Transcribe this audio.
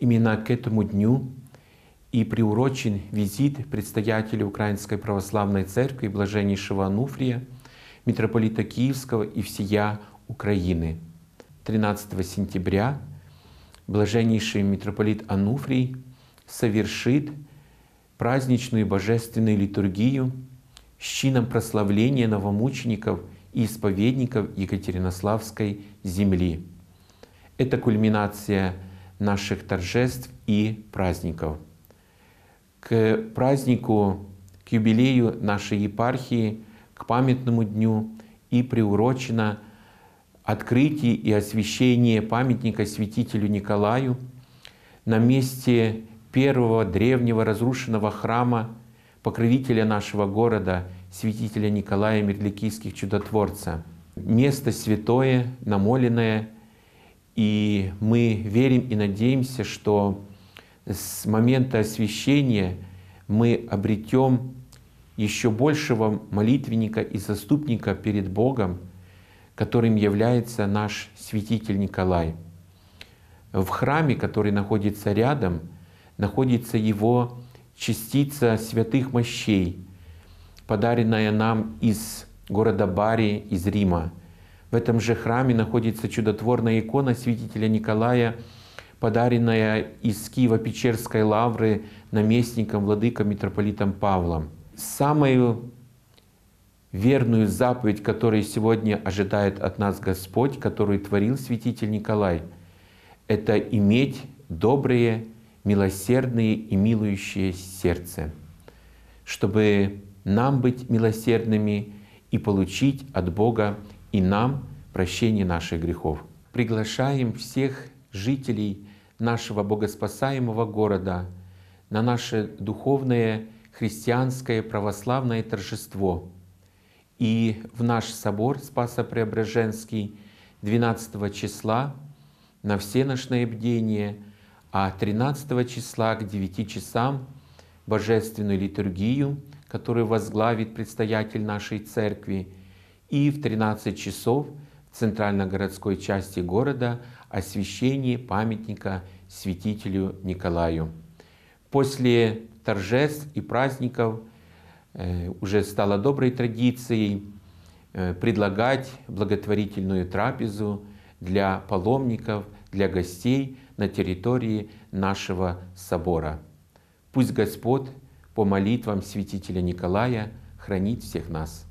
Именно к этому дню и приурочен визит предстоятеля Украинской Православной Церкви Блаженнейшего Ануфрия, митрополита Киевского и всея Украины. 13 сентября Блаженнейший митрополит Ануфрий совершит праздничную божественную литургию с чином прославления новомучеников и исповедников Екатеринославской земли. Это кульминация наших торжеств и праздников. К празднику, к юбилею нашей епархии, к памятному дню и приурочено открытие и освящение памятника святителю Николаю на месте первого древнего разрушенного храма покровителя нашего города, святителя Николая Мерликийских чудотворца. Место святое, намоленное – и мы верим и надеемся, что с момента освящения мы обретем еще большего молитвенника и заступника перед Богом, которым является наш святитель Николай. В храме, который находится рядом, находится его частица святых мощей, подаренная нам из города Бари, из Рима – в этом же храме находится чудотворная икона святителя Николая, подаренная из Киева-Печерской лавры наместником владыка митрополитом Павлом. Самую верную заповедь, которую сегодня ожидает от нас Господь, которую творил святитель Николай, это иметь добрые, милосердные и милующие сердце, чтобы нам быть милосердными и получить от Бога и нам прощение наших грехов. Приглашаем всех жителей нашего богоспасаемого города на наше духовное христианское православное торжество и в наш собор Спасо-Преображенский 12 числа на всеношное бдение, а 13 числа к 9 часам божественную литургию, которую возглавит предстоятель нашей церкви, и в 13 часов в центрально-городской части города освящение памятника святителю Николаю. После торжеств и праздников э, уже стало доброй традицией э, предлагать благотворительную трапезу для паломников, для гостей на территории нашего собора. Пусть Господь по молитвам святителя Николая хранит всех нас.